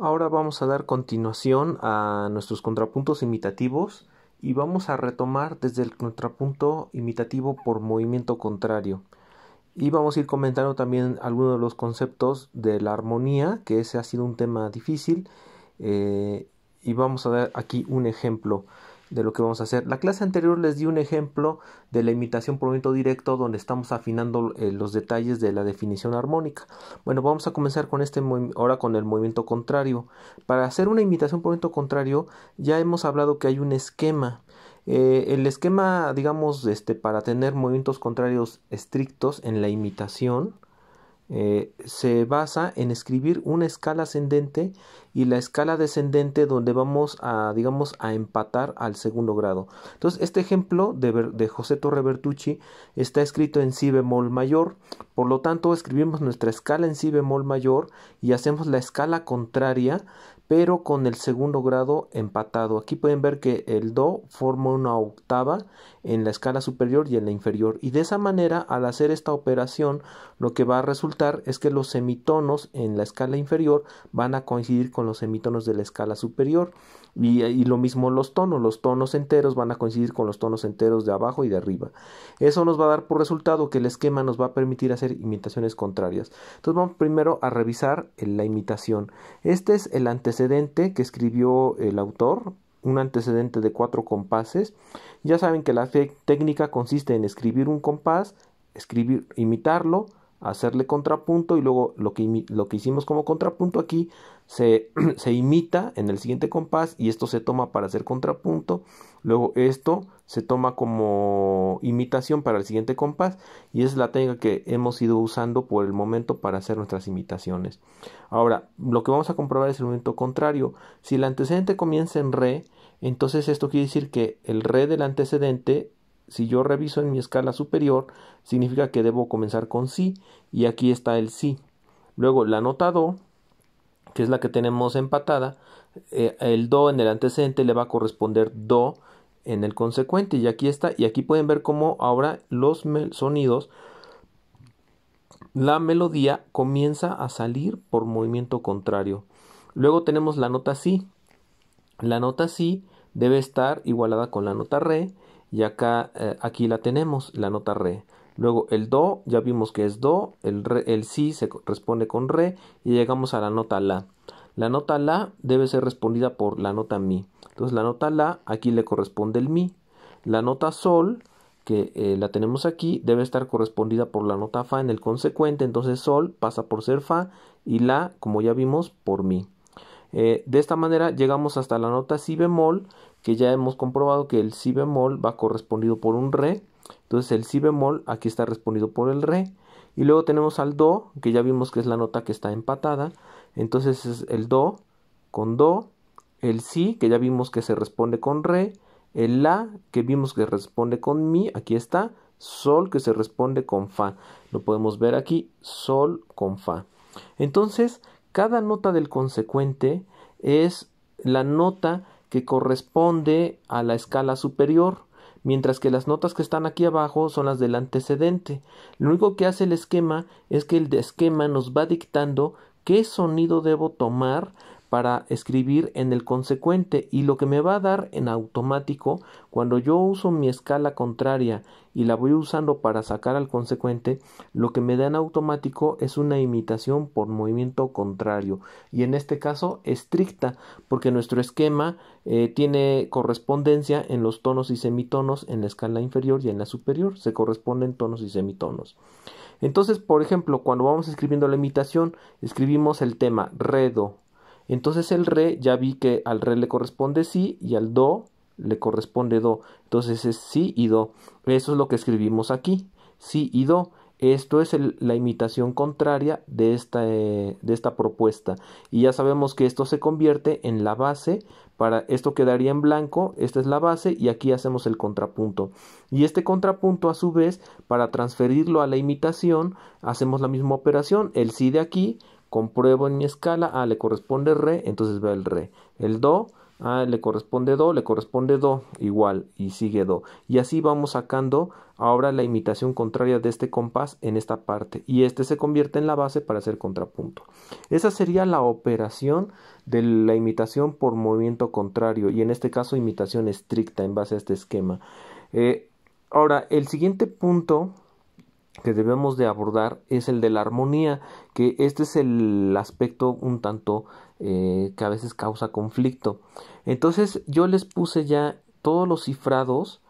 Ahora vamos a dar continuación a nuestros contrapuntos imitativos y vamos a retomar desde el contrapunto imitativo por movimiento contrario. Y vamos a ir comentando también algunos de los conceptos de la armonía, que ese ha sido un tema difícil. Eh, y vamos a dar aquí un ejemplo de lo que vamos a hacer. La clase anterior les di un ejemplo de la imitación por movimiento directo donde estamos afinando eh, los detalles de la definición armónica. Bueno, vamos a comenzar con este ahora con el movimiento contrario. Para hacer una imitación por movimiento contrario ya hemos hablado que hay un esquema. Eh, el esquema, digamos, este, para tener movimientos contrarios estrictos en la imitación eh, se basa en escribir una escala ascendente y la escala descendente donde vamos a digamos a empatar al segundo grado entonces este ejemplo de, de José Torre Bertucci está escrito en si bemol mayor por lo tanto escribimos nuestra escala en si bemol mayor y hacemos la escala contraria pero con el segundo grado empatado. Aquí pueden ver que el Do forma una octava en la escala superior y en la inferior. Y de esa manera, al hacer esta operación, lo que va a resultar es que los semitonos en la escala inferior van a coincidir con los semitonos de la escala superior. Y, lo mismo los tonos, los tonos enteros van a coincidir con los tonos enteros de abajo y de arriba. Eso nos va a dar por resultado que el esquema nos va a permitir hacer imitaciones contrarias. Entonces vamos primero a revisar eh, la imitación. Este es el antecedente que escribió el autor, un antecedente de cuatro compases. Ya saben que la técnica consiste en escribir un compás, escribir, imitarlo, hacerle contrapunto y luego lo que, lo que hicimos como contrapunto aquí se, imita en el siguiente compás y esto se toma para hacer contrapunto. Luego esto se toma como imitación para el siguiente compás y es la técnica que hemos ido usando por el momento para hacer nuestras imitaciones. Ahora, lo que vamos a comprobar es el momento contrario. Si el antecedente comienza en re, entonces esto quiere decir que el re del antecedente, si yo reviso en mi escala superior, significa que debo comenzar con si y aquí está el si. Luego la nota do que es la que tenemos empatada, eh, el do en el antecedente le va a corresponder do en el consecuente y aquí está y aquí pueden ver cómo ahora los sonidos la melodía comienza a salir por movimiento contrario. Luego tenemos la nota si. La nota si debe estar igualada con la nota re y acá eh, aquí la tenemos, la nota re. Luego el do, ya vimos que es do, el, re, el si se responde con re y llegamos a la nota la. La nota la debe ser respondida por la nota mi. Entonces la nota la aquí le corresponde el mi. La nota sol que eh, la tenemos aquí debe estar correspondida por la nota fa en el consecuente, entonces sol pasa por ser fa y la, como ya vimos, por mi. Eh, de esta manera llegamos hasta la nota si bemol, que ya hemos comprobado que el si bemol va correspondido por un re entonces el si bemol aquí está respondido por el re. Y luego tenemos al do, que ya vimos que es la nota que está empatada. Entonces es el do con do, el si, que ya vimos que se responde con re, el la, que vimos que responde con mi, aquí está, sol, que se responde con fa. Lo podemos ver aquí, sol con fa. Entonces, cada nota del consecuente es la nota que corresponde a la escala superior mientras que las notas que están aquí abajo son las del antecedente. Lo único que hace el esquema es que el esquema nos va dictando qué sonido debo tomar para escribir en el consecuente y lo que me va a dar en automático cuando yo uso mi escala contraria y la voy usando para sacar al consecuente lo que me da en automático es una imitación por movimiento contrario y en este caso estricta porque nuestro esquema eh, tiene correspondencia en los tonos y semitonos en la escala inferior y en la superior se corresponden tonos y semitonos entonces por ejemplo cuando vamos escribiendo la imitación escribimos el tema redo entonces el re, ya vi que al re le corresponde si y al do le corresponde do. Entonces es si y do. Eso es lo que escribimos aquí. Si y do. Esto es la imitación contraria de esta, eh, de esta propuesta. Y ya sabemos que esto se convierte en la base. Para esto quedaría en blanco. Esta es la base y aquí hacemos el contrapunto. Y este contrapunto a su vez, para transferirlo a la imitación, hacemos la misma operación. El si de aquí compruebo en mi escala, a le corresponde re, entonces veo el re. El do, a le corresponde do, le corresponde do, igual, y sigue do. Y así vamos sacando ahora la imitación contraria de este compás en esta parte, y este se convierte en la base para hacer contrapunto. Esa sería la operación de la imitación por movimiento contrario, y en este caso imitación estricta en base a este esquema. Eh, ahora, el siguiente punto que debemos de abordar es el de la armonía, que este es el aspecto un tanto eh, que a veces causa conflicto. Entonces yo les puse ya todos los cifrados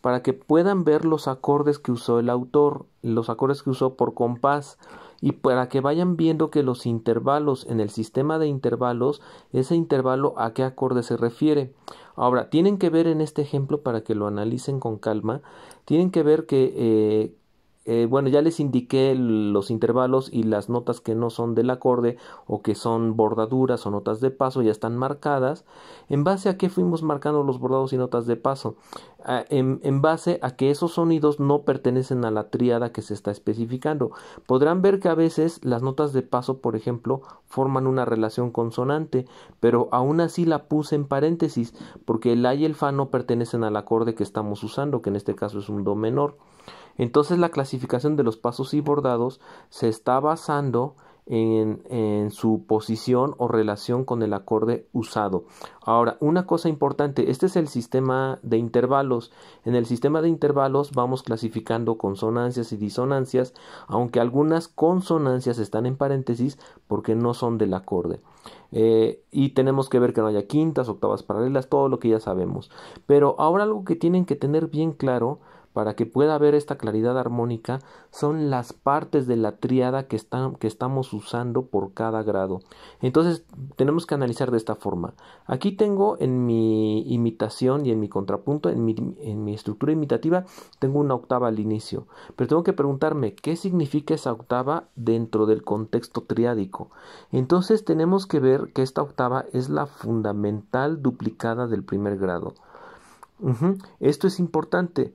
para que puedan ver los acordes que usó el autor, los acordes que usó por compás y para que vayan viendo que los intervalos en el sistema de intervalos, ese intervalo a qué acorde se refiere. Ahora, tienen que ver en este ejemplo para que lo analicen con calma, tienen que ver que eh, eh, bueno, ya les indiqué los intervalos y las notas que no son del acorde o que son bordaduras o notas de paso ya están marcadas. ¿En base a qué fuimos marcando los bordados y notas de paso? Ah, en, base a que esos sonidos no pertenecen a la tríada que se está especificando. Podrán ver que a veces las notas de paso, por ejemplo, forman una relación consonante, pero aún así la puse en paréntesis porque el A y el Fa no pertenecen al acorde que estamos usando, que en este caso es un Do menor. Entonces la clasificación de los pasos y bordados se está basando en, su posición o relación con el acorde usado. Ahora, una cosa importante, este es el sistema de intervalos. En el sistema de intervalos vamos clasificando consonancias y disonancias, aunque algunas consonancias están en paréntesis porque no son del acorde. Eh, y tenemos que ver que no haya quintas, octavas paralelas, todo lo que ya sabemos. Pero ahora algo que tienen que tener bien claro para que pueda haber esta claridad armónica son las partes de la triada que, que estamos usando por cada grado. Entonces tenemos que analizar de esta forma. Aquí tengo en mi imitación y en mi contrapunto, en mi, en mi estructura imitativa, tengo una octava al inicio. Pero tengo que preguntarme qué significa esa octava dentro del contexto triádico. Entonces tenemos que ver que esta octava es la fundamental duplicada del primer grado. Esto es importante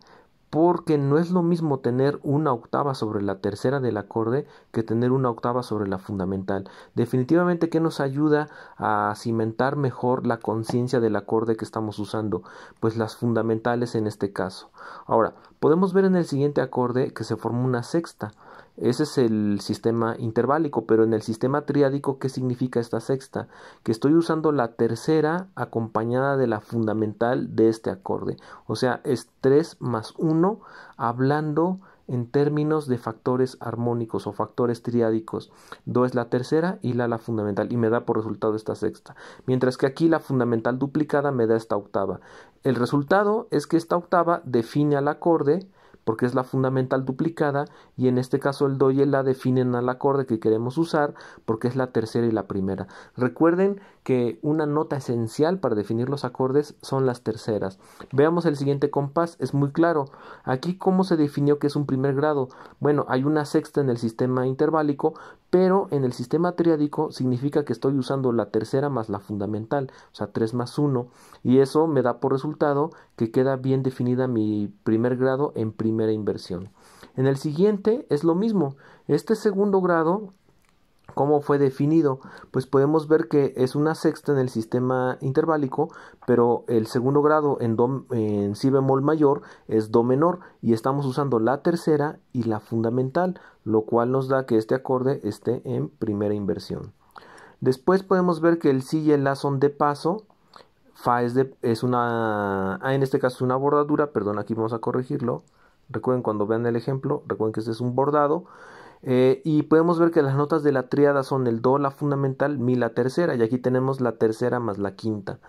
porque no es lo mismo tener una octava sobre la tercera del acorde que tener una octava sobre la fundamental. Definitivamente que nos ayuda a cimentar mejor la conciencia del acorde que estamos usando, pues las fundamentales en este caso. Ahora, podemos ver en el siguiente acorde que se forma una sexta, ese es el sistema interválico, pero en el sistema triádico, ¿qué significa esta sexta? Que estoy usando la tercera acompañada de la fundamental de este acorde. O sea, es 3 más 1 hablando en términos de factores armónicos o factores triádicos. Do es la tercera y la la fundamental y me da por resultado esta sexta. Mientras que aquí la fundamental duplicada me da esta octava. El resultado es que esta octava define al acorde porque es la fundamental duplicada y en este caso el do y el la definen al acorde que queremos usar porque es la tercera y la primera. Recuerden que una nota esencial para definir los acordes son las terceras. Veamos el siguiente compás, es muy claro. Aquí cómo se definió que es un primer grado. Bueno, hay una sexta en el sistema interválico, pero en el sistema triádico significa que estoy usando la tercera más la fundamental, o sea, 3 más 1, y eso me da por resultado que queda bien definida mi primer grado en primera inversión. En el siguiente es lo mismo, este segundo grado ¿Cómo fue definido? Pues podemos ver que es una sexta en el sistema interválico, pero el segundo grado en, do, en, si bemol mayor es do menor y estamos usando la tercera y la fundamental, lo cual nos da que este acorde esté en primera inversión. Después podemos ver que el si y el la son de paso, fa es, de, es una, ah, en este caso es una bordadura, perdón, aquí vamos a corregirlo. Recuerden cuando vean el ejemplo, recuerden que este es un bordado eh, y podemos ver que las notas de la tríada son el do, la fundamental, mi, la tercera, y aquí tenemos la tercera más la quinta.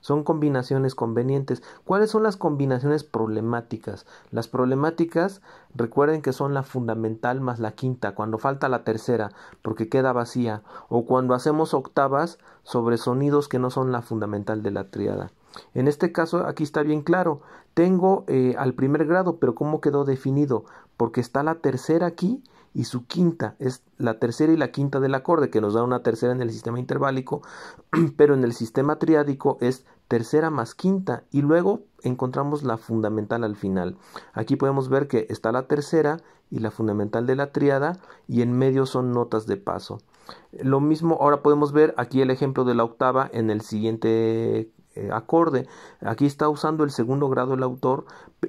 Son combinaciones convenientes. ¿Cuáles son las combinaciones problemáticas? Las problemáticas, recuerden que son la fundamental más la quinta, cuando falta la tercera, porque queda vacía, o cuando hacemos octavas sobre sonidos que no son la fundamental de la triada En este caso, aquí está bien claro. Tengo eh, al primer grado, pero ¿cómo quedó definido? Porque está la tercera aquí y su quinta. Es la tercera y la quinta del acorde, que nos da una tercera en el sistema interválico, pero en el sistema triádico es tercera más quinta y luego encontramos la fundamental al final. Aquí podemos ver que está la tercera y la fundamental de la triada y en medio son notas de paso. Lo mismo ahora podemos ver aquí el ejemplo de la octava en el siguiente eh, acorde. Aquí está usando el segundo grado el autor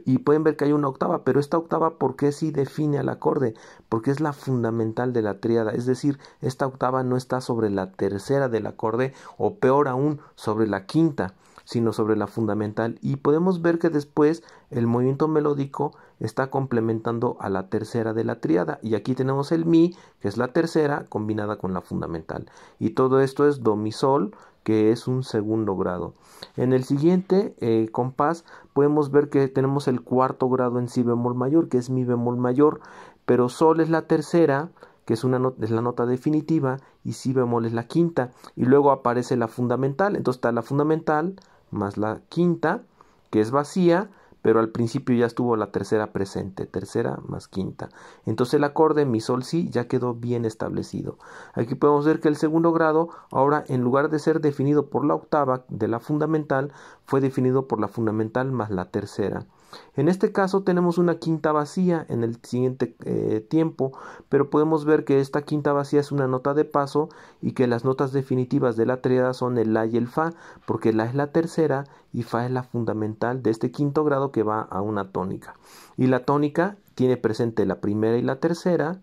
y pueden ver que hay una octava, pero esta octava ¿por qué sí define al acorde? Porque es la fundamental de la tríada, es decir, esta octava no está sobre la tercera del acorde o peor aún sobre la quinta sino sobre la fundamental y podemos ver que después el movimiento melódico está complementando a la tercera de la triada y aquí tenemos el mi que es la tercera combinada con la fundamental y todo esto es do mi sol que es un segundo grado. En el siguiente eh, compás podemos ver que tenemos el cuarto grado en si bemol mayor, que es mi bemol mayor, pero sol es la tercera, que es, una es la nota definitiva, y si bemol es la quinta, y luego aparece la fundamental, entonces está la fundamental más la quinta, que es vacía, pero al principio ya estuvo la tercera presente, tercera más quinta. Entonces el acorde mi sol si ya quedó bien establecido. Aquí podemos ver que el segundo grado ahora en lugar de ser definido por la octava de la fundamental, fue definido por la fundamental más la tercera. En este caso tenemos una quinta vacía en el siguiente eh, tiempo, pero podemos ver que esta quinta vacía es una nota de paso y que las notas definitivas de la triada son el La y el Fa, porque La es la tercera y Fa es la fundamental de este quinto grado que va a una tónica. Y la tónica tiene presente la primera y la tercera,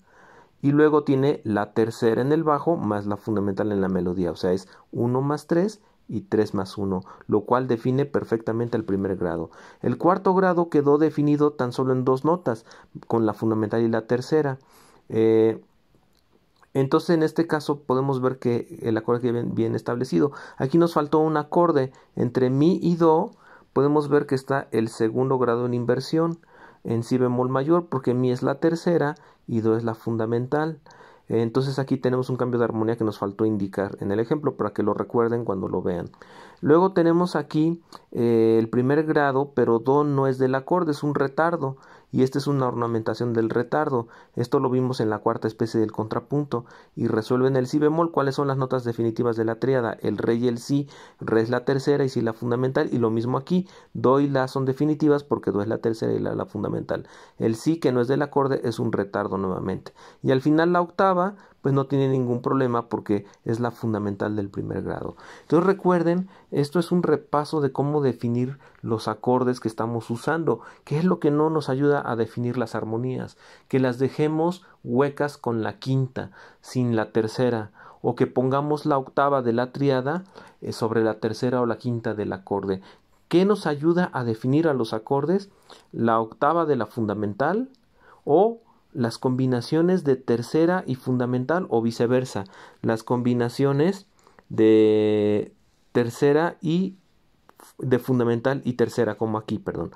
y luego tiene la tercera en el bajo más la fundamental en la melodía, o sea, es 1 más 3 y 3 más 1, lo cual define perfectamente el primer grado. El cuarto grado quedó definido tan solo en dos notas, con la fundamental y la tercera. Eh, entonces en este caso podemos ver que el acorde queda bien establecido. Aquí nos faltó un acorde entre mi y do. Podemos ver que está el segundo grado en inversión en si bemol mayor porque mi es la tercera y do es la fundamental. Entonces aquí tenemos un cambio de armonía que nos faltó indicar en el ejemplo para que lo recuerden cuando lo vean. Luego tenemos aquí eh, el primer grado, pero do no es del acorde, es un retardo y esta es una ornamentación del retardo. Esto lo vimos en la cuarta especie del contrapunto y resuelven el si bemol cuáles son las notas definitivas de la triada? el re y el si, re es la tercera y si la fundamental y lo mismo aquí, do y la son definitivas porque do es la tercera y la la fundamental. El si que no es del acorde es un retardo nuevamente. Y al final la octava pues no tiene ningún problema porque es la fundamental del primer grado. Entonces recuerden, esto es un repaso de cómo definir los acordes que estamos usando, ¿Qué es lo que no nos ayuda a definir las armonías, que las dejemos huecas con la quinta, sin la tercera, o que pongamos la octava de la triada eh, sobre la tercera o la quinta del acorde. ¿Qué nos ayuda a definir a los acordes? La octava de la fundamental o las combinaciones de tercera y fundamental o viceversa, las combinaciones de tercera y de fundamental y tercera, como aquí, perdón.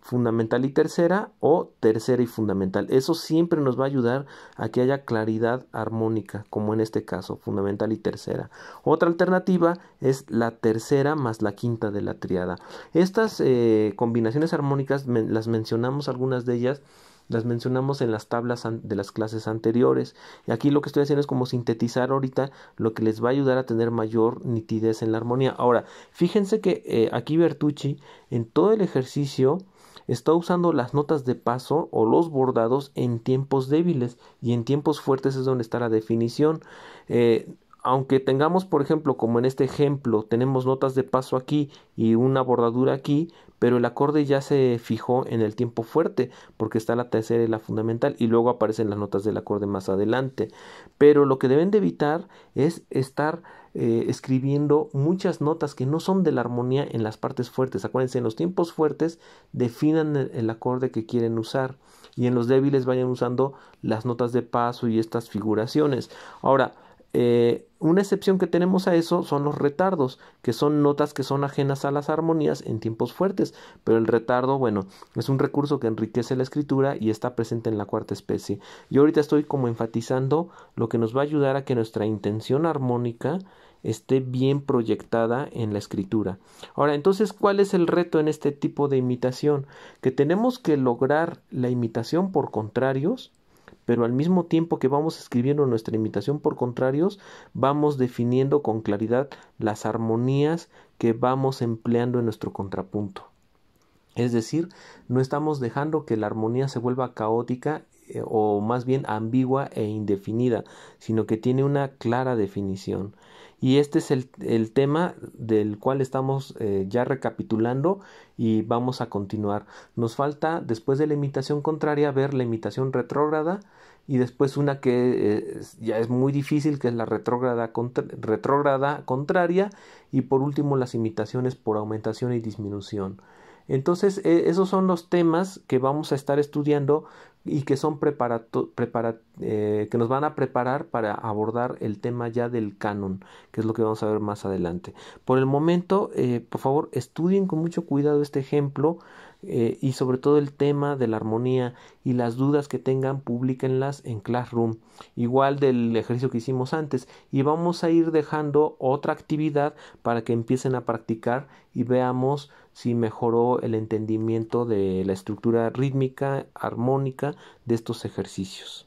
Fundamental y tercera o tercera y fundamental. Eso siempre nos va a ayudar a que haya claridad armónica, como en este caso, fundamental y tercera. Otra alternativa es la tercera más la quinta de la triada. Estas eh, combinaciones armónicas, las mencionamos algunas de ellas las mencionamos en las tablas de las clases anteriores. Y aquí lo que estoy haciendo es como sintetizar ahorita lo que les va a ayudar a tener mayor nitidez en la armonía. Ahora, fíjense que eh, aquí Bertucci en todo el ejercicio está usando las notas de paso o los bordados en tiempos débiles y en tiempos fuertes es donde está la definición. Eh, aunque tengamos, por ejemplo, como en este ejemplo, tenemos notas de paso aquí y una bordadura aquí, pero el acorde ya se fijó en el tiempo fuerte, porque está la tercera y la fundamental, y luego aparecen las notas del acorde más adelante. Pero lo que deben de evitar es estar eh, escribiendo muchas notas que no son de la armonía en las partes fuertes. Acuérdense, en los tiempos fuertes definan el, el acorde que quieren usar y en los débiles vayan usando las notas de paso y estas figuraciones. Ahora, eh, una excepción que tenemos a eso son los retardos, que son notas que son ajenas a las armonías en tiempos fuertes, pero el retardo, bueno, es un recurso que enriquece la escritura y está presente en la cuarta especie. Yo ahorita estoy como enfatizando lo que nos va a ayudar a que nuestra intención armónica esté bien proyectada en la escritura. Ahora, entonces, ¿cuál es el reto en este tipo de imitación? Que tenemos que lograr la imitación por contrarios, pero al mismo tiempo que vamos escribiendo nuestra imitación por contrarios, vamos definiendo con claridad las armonías que vamos empleando en nuestro contrapunto. Es decir, no estamos dejando que la armonía se vuelva caótica eh, o más bien ambigua e indefinida, sino que tiene una clara definición. Y este es el, el tema del cual estamos eh, ya recapitulando y vamos a continuar. Nos falta, después de la imitación contraria, ver la imitación retrógrada y después una que eh, ya es muy difícil, que es la retrógrada contraria y por último las imitaciones por aumentación y disminución. Entonces, eh, esos son los temas que vamos a estar estudiando y que son eh, que nos van a preparar para abordar el tema ya del canon, que es lo que vamos a ver más adelante. Por el momento, eh, por favor, estudien con mucho cuidado este ejemplo eh, y sobre todo el tema de la armonía y las dudas que tengan, públiquenlas en Classroom, igual del ejercicio que hicimos antes. Y vamos a ir dejando otra actividad para que empiecen a practicar y veamos si mejoró el entendimiento de la estructura rítmica, armónica de estos ejercicios.